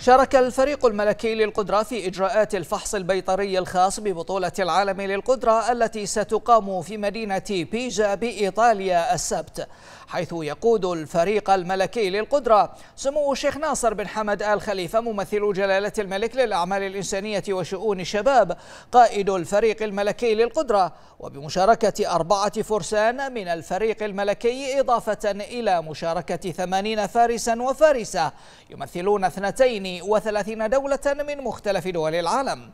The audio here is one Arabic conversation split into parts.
شارك الفريق الملكي للقدرة في إجراءات الفحص البيطري الخاص ببطولة العالم للقدرة التي ستقام في مدينة بيجا بإيطاليا السبت حيث يقود الفريق الملكي للقدرة سمو الشيخ ناصر بن حمد آل خليفة ممثل جلالة الملك للأعمال الإنسانية وشؤون الشباب قائد الفريق الملكي للقدرة وبمشاركة أربعة فرسان من الفريق الملكي إضافة إلى مشاركة ثمانين فارسا وفارسة يمثلون اثنتين 32 دولة من مختلف دول العالم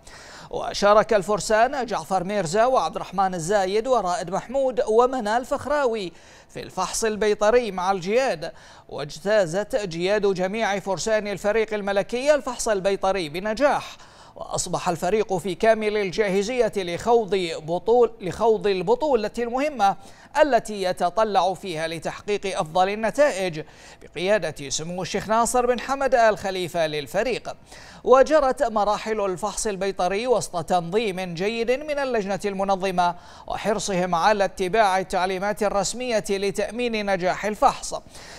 وشارك الفرسان جعفر ميرزا وعبد الرحمن الزايد ورائد محمود ومنال فخراوي في الفحص البيطري مع الجياد واجتازت جياد جميع فرسان الفريق الملكي الفحص البيطري بنجاح وأصبح الفريق في كامل الجاهزية لخوض بطول لخوض البطولة المهمة التي يتطلع فيها لتحقيق أفضل النتائج بقيادة سمو الشيخ ناصر بن حمد آل خليفة للفريق وجرت مراحل الفحص البيطري وسط تنظيم جيد من اللجنة المنظمة وحرصهم على اتباع التعليمات الرسمية لتأمين نجاح الفحص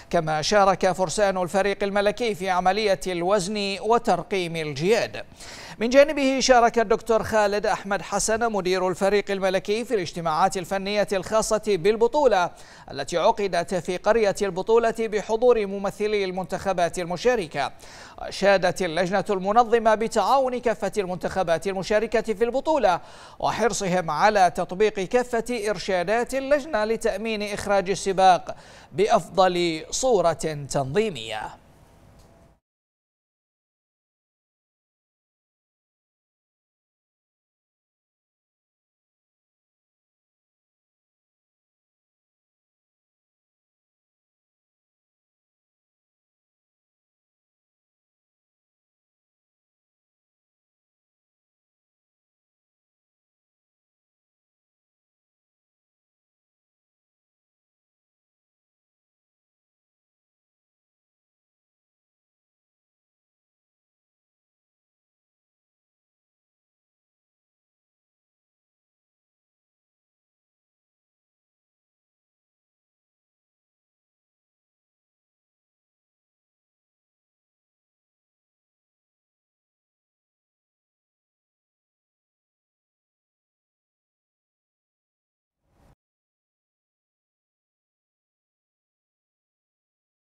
كما شارك فرسان الفريق الملكي في عملية الوزن وترقيم الجياد من من جانبه شارك الدكتور خالد أحمد حسن مدير الفريق الملكي في الاجتماعات الفنية الخاصة بالبطولة التي عقدت في قرية البطولة بحضور ممثلي المنتخبات المشاركة أشادت اللجنة المنظمة بتعاون كافة المنتخبات المشاركة في البطولة وحرصهم على تطبيق كافة إرشادات اللجنة لتأمين إخراج السباق بأفضل صورة تنظيمية